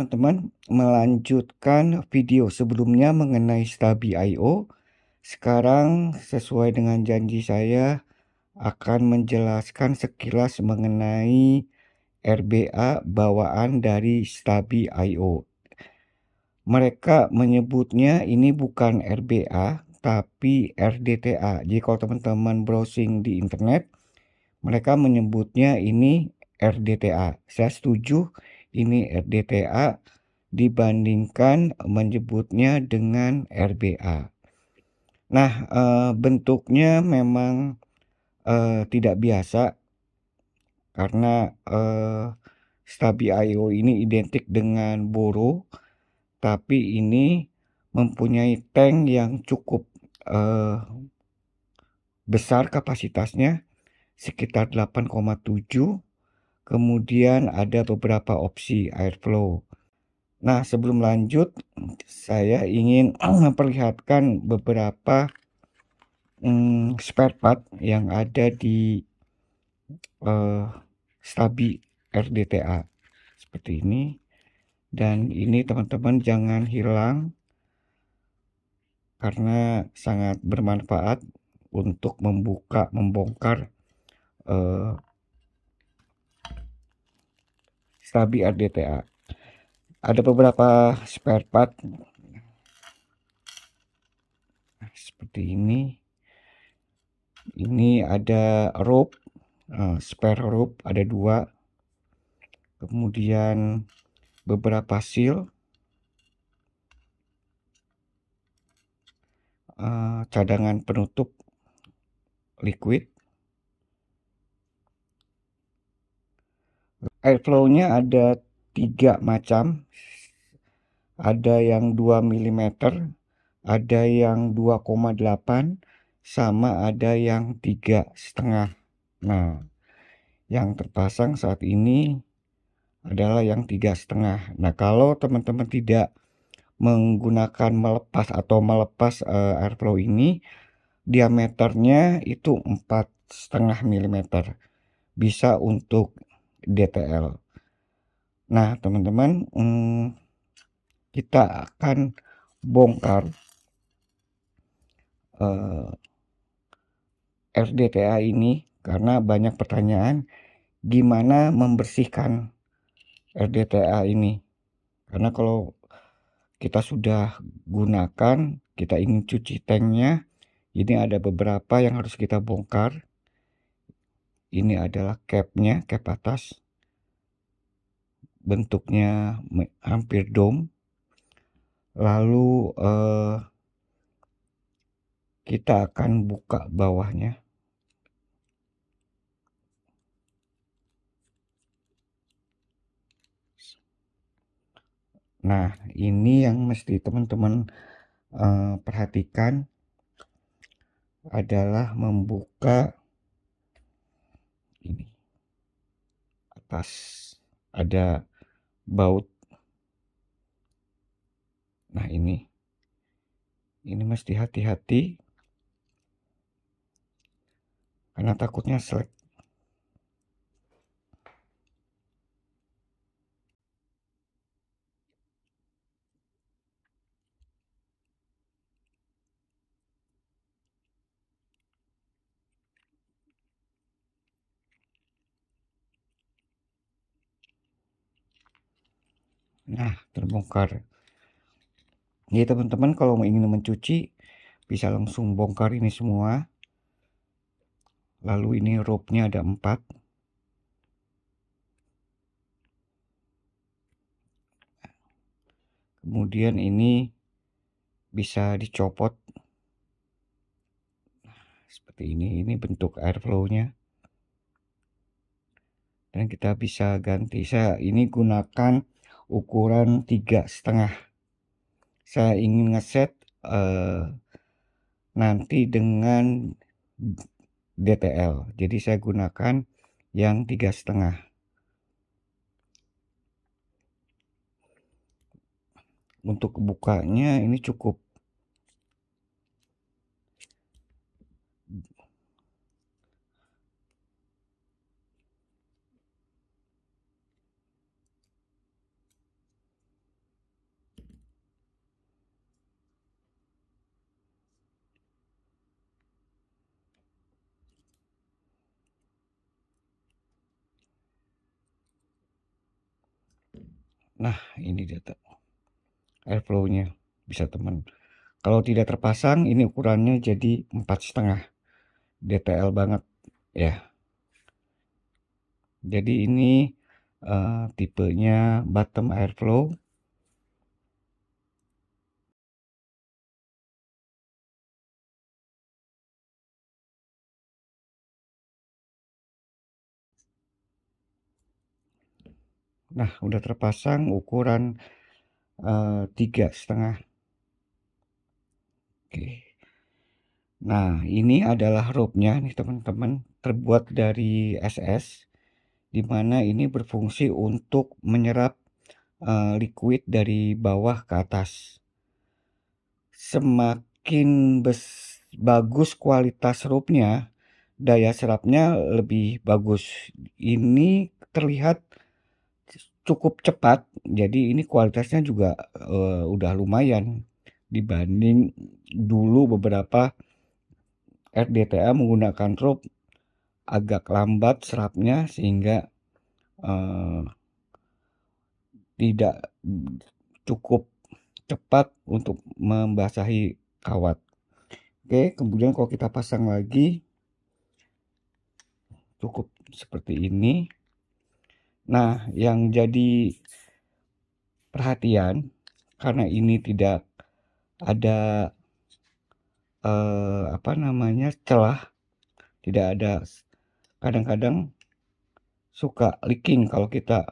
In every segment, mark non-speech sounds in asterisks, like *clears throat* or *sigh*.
teman-teman melanjutkan video sebelumnya mengenai Stabi IO Sekarang sesuai dengan janji saya akan menjelaskan sekilas mengenai RBA bawaan dari Stabi IO Mereka menyebutnya ini bukan RBA tapi RDTA. Jadi kalau teman-teman browsing di internet mereka menyebutnya ini RDTA. Saya setuju ini RDTA dibandingkan menyebutnya dengan RBA. Nah, e, bentuknya memang e, tidak biasa karena e, Stabi IO ini identik dengan boro, tapi ini mempunyai tank yang cukup e, besar kapasitasnya sekitar Kemudian ada beberapa opsi airflow. Nah, sebelum lanjut, saya ingin *clears throat* memperlihatkan beberapa hmm, spare part yang ada di eh, Stabi RDTA seperti ini. Dan ini teman-teman jangan hilang karena sangat bermanfaat untuk membuka, membongkar eh, Rabi RDTA. Ada beberapa spare part seperti ini. Ini ada rope, uh, spare rope ada dua. Kemudian beberapa seal. Uh, cadangan penutup liquid airflow-nya ada tiga macam. Ada yang 2 mm, ada yang 2,8, sama ada yang tiga setengah. Nah, yang terpasang saat ini adalah yang tiga setengah. Nah, kalau teman-teman tidak menggunakan melepas atau melepas uh, airflow ini, diameternya itu empat setengah milimeter. Bisa untuk DTL. Nah, teman-teman, hmm, kita akan bongkar eh, RDTA ini karena banyak pertanyaan gimana membersihkan RDTA ini. Karena kalau kita sudah gunakan, kita ingin cuci tanknya, ini ada beberapa yang harus kita bongkar ini adalah capnya cap atas bentuknya hampir dome lalu eh, kita akan buka bawahnya Nah, ini yang mesti teman-teman eh, perhatikan adalah membuka pas ada baut nah ini ini mesti hati-hati karena takutnya selek nah terbongkar jadi ya, teman-teman kalau mau ingin mencuci bisa langsung bongkar ini semua lalu ini rope nya ada empat kemudian ini bisa dicopot nah, seperti ini ini bentuk airflow nya dan kita bisa ganti saya ini gunakan ukuran tiga setengah saya ingin ngeset uh, nanti dengan DTL jadi saya gunakan yang tiga setengah untuk bukanya ini cukup Nah, ini dia tuh. airflow-nya bisa teman. Kalau tidak terpasang, ini ukurannya jadi empat setengah dtl banget ya. Jadi ini uh, tipenya bottom airflow Nah, udah terpasang ukuran eh, tiga setengah. Oke. Nah, ini adalah rope-nya nih teman-teman, terbuat dari SS di mana ini berfungsi untuk menyerap uh, liquid dari bawah ke atas. Semakin bagus kualitas rope-nya, daya serapnya lebih bagus. Ini terlihat cukup cepat. Jadi ini kualitasnya juga uh, udah lumayan dibanding dulu beberapa RDTA menggunakan rope agak lambat serapnya sehingga uh, tidak cukup cepat untuk membasahi kawat. Oke, kemudian kalau kita pasang lagi cukup seperti ini. Nah, yang jadi perhatian karena ini tidak ada eh, apa namanya celah, tidak ada kadang-kadang suka leaking kalau kita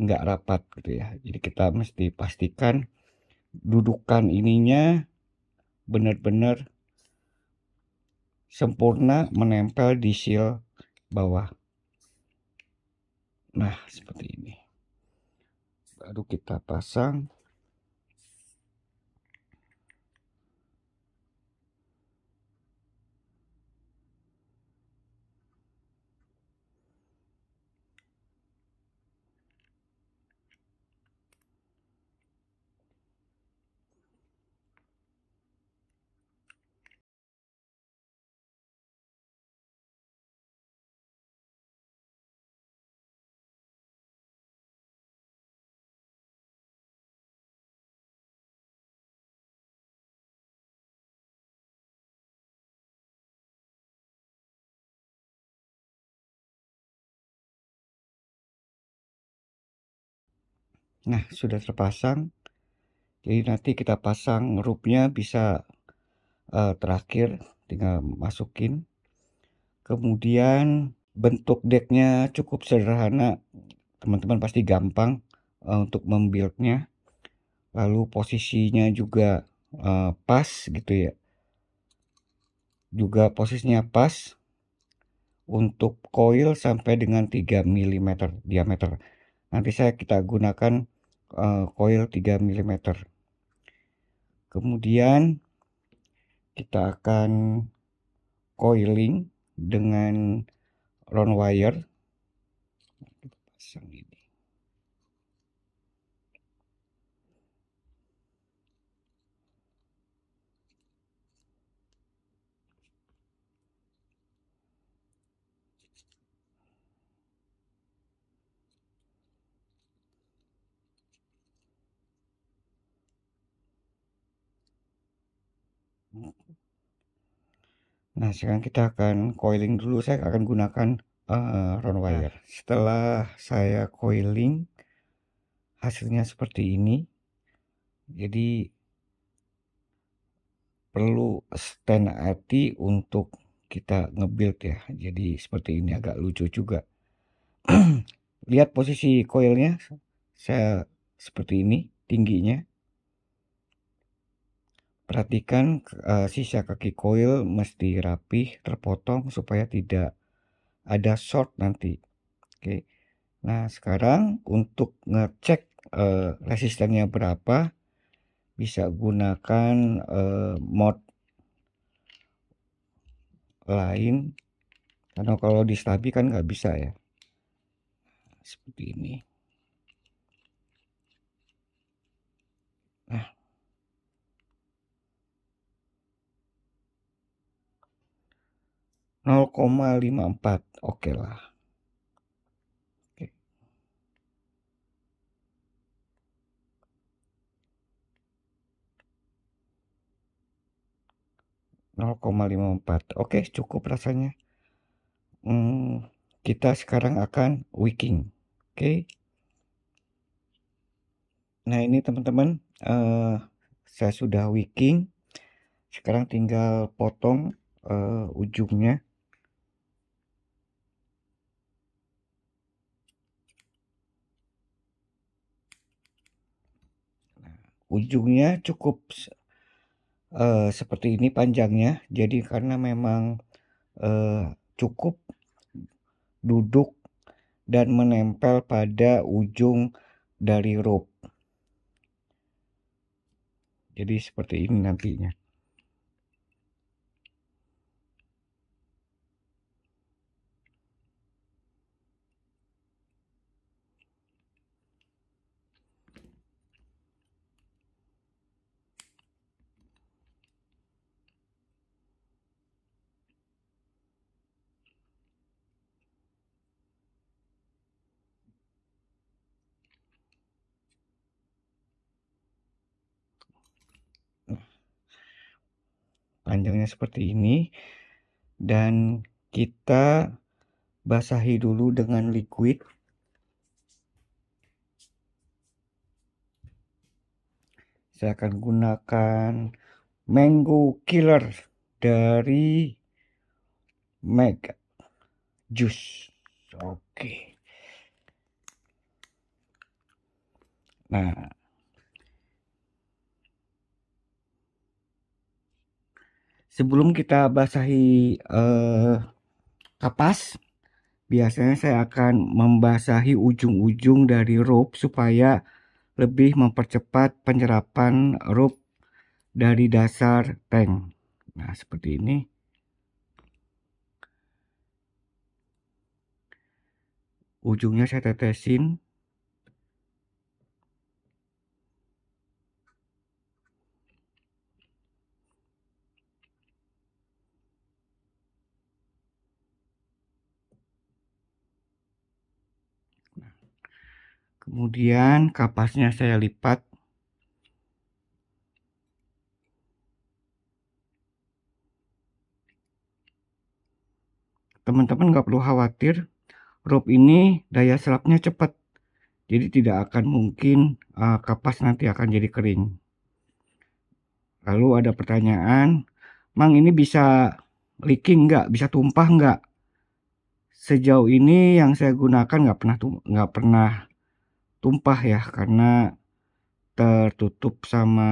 nggak rapat gitu ya. Jadi kita mesti pastikan dudukan ininya benar-benar sempurna menempel di seal bawah. Nah, seperti ini. Baru kita pasang Nah, sudah terpasang. Jadi nanti kita pasang rupnya bisa uh, terakhir tinggal masukin. Kemudian bentuk decknya cukup sederhana. Teman-teman pasti gampang uh, untuk membuildnya. Lalu posisinya juga uh, pas gitu ya. Juga posisinya pas untuk coil sampai dengan 3 mm diameter. Nanti saya kita gunakan uh, coil 3 mm kemudian kita akan coiling dengan round wire pasang ini Nah, sekarang kita akan coiling dulu. Saya akan gunakan uh, round nah. wire. Setelah saya coiling, hasilnya seperti ini. Jadi perlu stand hati untuk kita ngebuild ya. Jadi seperti ini agak lucu juga. *clears throat* Lihat posisi coilnya, saya seperti ini tingginya. Perhatikan uh, sisa kaki koil mesti rapih, terpotong supaya tidak ada short nanti. Oke. Nah, sekarang untuk ngecek uh, resistennya berapa, bisa gunakan uh, eh, mode lain karena kalau di stabi kan nggak bisa ya seperti ini 0,54 oke okay lah okay. Oke okay, cukup rasanya hmm, Kita sekarang akan wicking Oke okay. Nah ini teman-teman uh, Saya sudah wicking Sekarang tinggal potong uh, ujungnya ujungnya cukup uh, seperti ini panjangnya jadi karena memang uh, cukup duduk dan menempel pada ujung dari rope jadi seperti ini nantinya panjangnya seperti ini dan kita basahi dulu dengan liquid saya akan gunakan mango killer dari mega juice oke okay. nah sebelum kita basahi uh, kapas biasanya saya akan membasahi ujung-ujung dari rope supaya lebih mempercepat penyerapan rope dari dasar tank nah seperti ini ujungnya saya tetesin kemudian kapasnya saya lipat teman-teman nggak perlu khawatir rope ini daya serapnya cepat jadi tidak akan mungkin uh, kapas nanti akan jadi kering lalu ada pertanyaan Mang ini bisa leaking nggak bisa tumpah nggak sejauh ini yang saya gunakan nggak pernah nggak pernah tumpah ya karena tertutup sama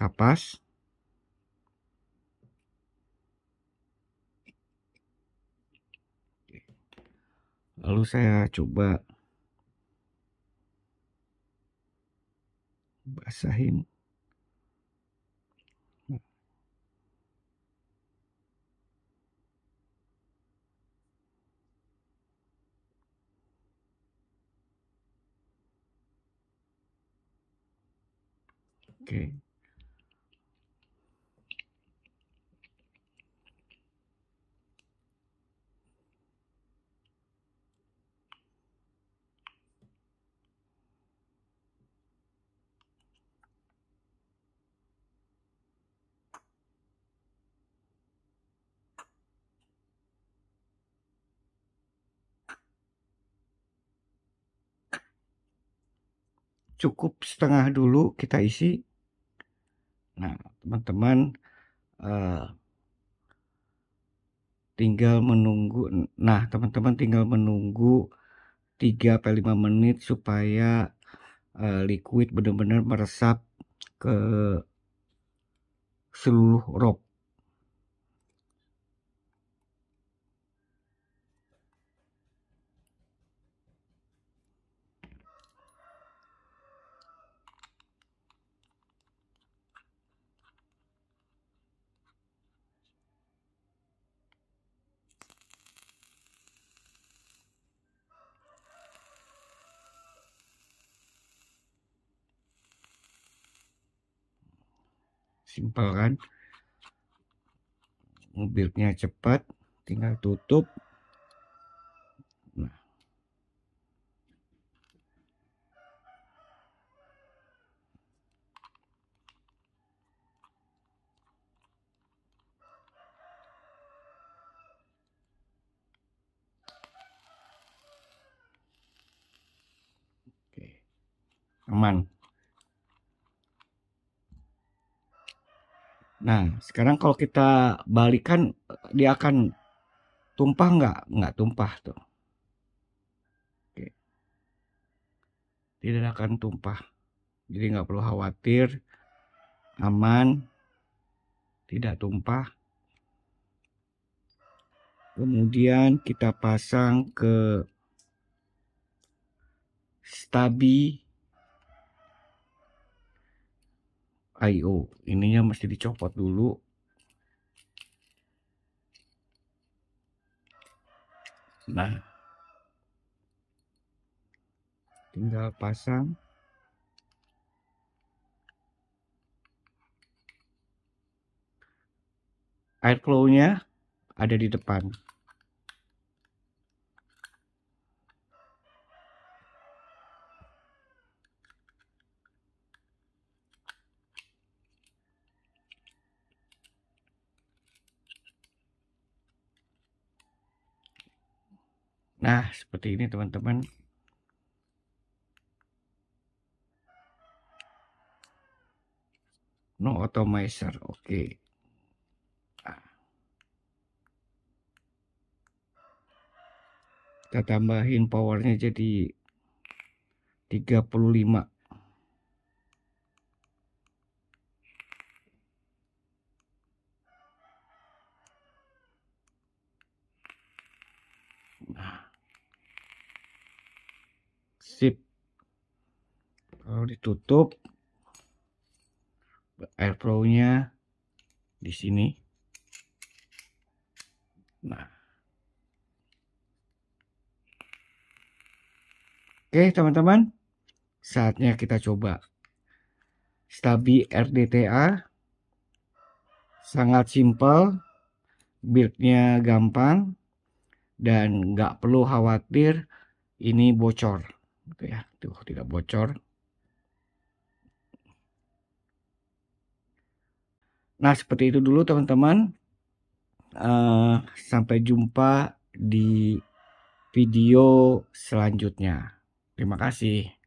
kapas. Lalu saya coba basahin. cukup setengah dulu kita isi. Nah, teman-teman uh, tinggal menunggu. Nah, teman-teman tinggal menunggu 3 sampai 5 menit supaya uh, liquid benar-benar meresap ke seluruh rope. simple kan mobilnya cepat tinggal tutup nah Oke. aman Nah, sekarang kalau kita balikan eh, dia akan tumpah nggak? Nggak tumpah tuh. Oke. Tidak akan tumpah. Jadi nggak perlu khawatir, aman, tidak tumpah. Kemudian kita pasang ke stabi IO ininya mesti dicopot dulu nah tinggal pasang air flow-nya ada di depan Nah, seperti ini teman-teman. No automizer, oke. Okay. Kita tambahin powernya jadi 35. lalu ditutup airflow-nya di sini. Nah. Oke, teman-teman. Saatnya kita coba. Stabi RDTA sangat simpel, build-nya gampang dan nggak perlu khawatir ini bocor. Gitu ya. Tuh, tidak bocor. Nah seperti itu dulu teman-teman. Uh, sampai jumpa di video selanjutnya. Terima kasih.